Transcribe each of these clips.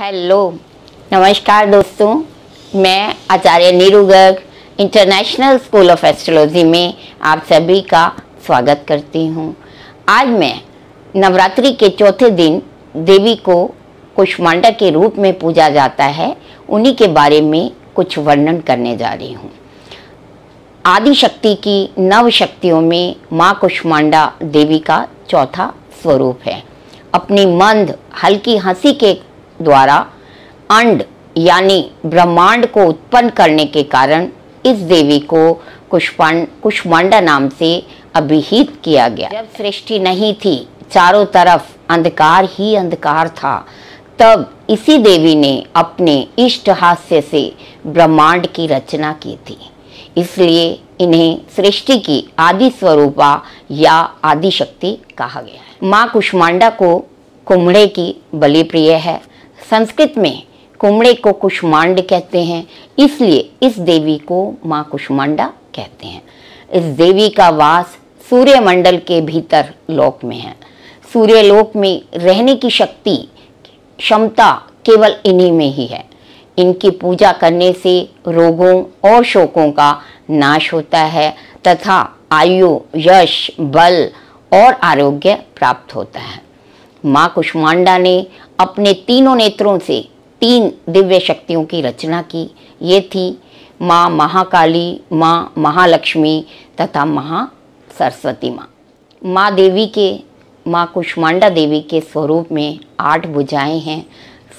hello नमस्कार दोस्तों मैं Acharya Neeru Garg international school of astrology में आप सभी का स्वागत करती हूं आज मैं नवरात्रि के चौथे दिन देवी को कुष्मांडा के रूप में पूजा जाता है उन्हीं के बारे में कुछ वर्णन करने जा रही हूं आदि शक्ति की नव शक्तियों में माँ कुष्मांडा देवी का चौथा स्वरूप है अपनी मंद हल्की हंसी के द्वारा अंड यानी ब्रह्मांड को उत्पन्न करने के कारण इस देवी को कुष्मांडा नाम से अभिहित किया गया जब सृष्टि नहीं थी चारों तरफ अंधकार ही अंधकार था तब इसी देवी ने अपने इष्ट हास्य से ब्रह्मांड की रचना की थी इसलिए इन्हें सृष्टि की आदि स्वरूपा या आदि शक्ति कहा गया है माँ कुष्मांडा को कुमड़े की बलि प्रिय है संस्कृत में कुमड़े को कुष्मांड कहते हैं इसलिए इस देवी को माँ कुष्मांडा कहते हैं इस देवी का वास सूर्यमंडल के भीतर लोक में है सूर्यलोक में रहने की शक्ति क्षमता केवल इन्हीं में ही है इनकी पूजा करने से रोगों और शोकों का नाश होता है तथा आयु यश बल और आरोग्य प्राप्त होता है माँ कुष्मांडा ने अपने तीनों नेत्रों से तीन दिव्य शक्तियों की रचना की ये थी माँ महाकाली माँ महालक्ष्मी तथा महा सरस्वती माँ माँ देवी के माँ कुष्मांडा देवी के स्वरूप में आठ भुजाएं हैं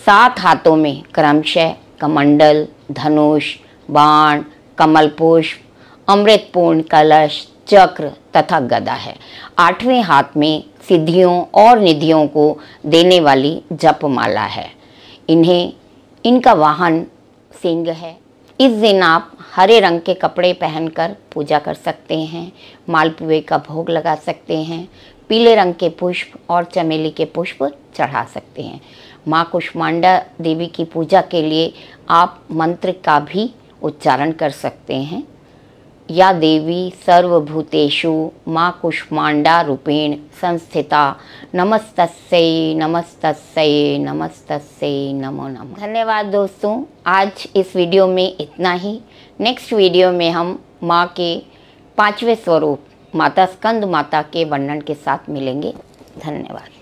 सात हाथों में क्रमशः कमंडल धनुष बाण कमल पुष्प अमृतपूर्ण कलश चक्र तथा गदा है आठवें हाथ में सिद्धियों और निधियों को देने वाली जपमाला है इन्हें इनका वाहन सिंह है इस दिन आप हरे रंग के कपड़े पहनकर पूजा कर सकते हैं मालपुए का भोग लगा सकते हैं पीले रंग के पुष्प और चमेली के पुष्प चढ़ा सकते हैं माँ कुष्मांडा देवी की पूजा के लिए आप मंत्र का भी उच्चारण कर सकते हैं या देवी सर्वभूतेषु माँ कुष्मांडा रूपेण संस्थिता नमस्त नमस्त नमस्त नमो नमः धन्यवाद दोस्तों आज इस वीडियो में इतना ही नेक्स्ट वीडियो में हम माँ के पांचवें स्वरूप माता स्कंद माता के वर्णन के साथ मिलेंगे धन्यवाद